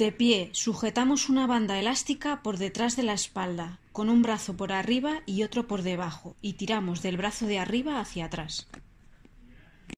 De pie, sujetamos una banda elástica por detrás de la espalda, con un brazo por arriba y otro por debajo, y tiramos del brazo de arriba hacia atrás.